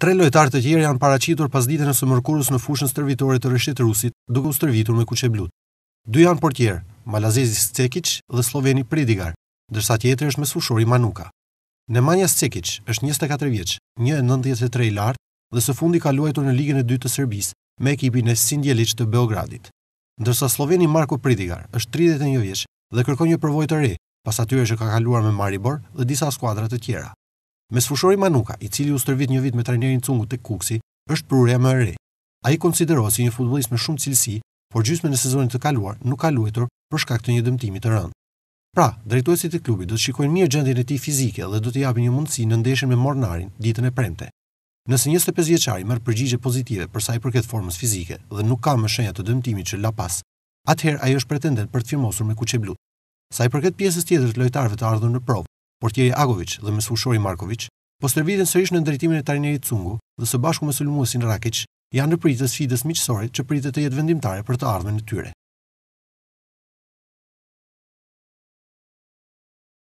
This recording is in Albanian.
Tre lojtarë të tjerë janë paraqitur pas ditën e së mërkurës në fushën stërvitore të rishit rusit, duke u stërvitur me kuqe blut. Dy janë portier, Malazezi Cekic dhe Sloveni Pridigar, dërsa tjetër është me sushori Manuka. Nemanja Cekic është 24 vjeç, 1.93 lartë dhe së fundi ka luajtur në ligën e dytë të Serbisë me ekipin e Sindjelic të Beogradit. Ndërsa Sloveni Marko Pridigar është 31 vjeç dhe kërkon një përvoj të re, pas atyre që ka kaluar me Maribor dhe disa skuadra të tjera. Mes Fushori Manuka, i cili u stërvit një vit me trajnerin Cungu te Kuksi, është prurja më e re. Ai konsiderohet si një futbollist me shumë cilësi, por gjysmën e sezonit të kaluar nuk ka luajtur për shkak të një dëmtimi të rëndë. Pra, drejtuesit e klubit do të shikojnë mirë gjendjen e tij fizike dhe do të japin një mundësi në ndeshjen me Mornarin ditën e premte. Nëse 25 vjeçari merr përgjigje pozitive për sa i përket formës fizike dhe nuk ka më shenja të dëmtimit që la pas, atëherë ai është pretendent për të firmosur me Kuçi Blu. Sa i përket pjesës tjetër të lojtarëve të ardhur në provë, Portieri Agovic dhe Mesfushori Markovic po serviten sërish në drejtimin e trajnerit Cungu dhe së bashku me sulmuesin Rakić janë në pritës sfidës miqësore që pritet të jetë vendimtare për të ardhme e tyre.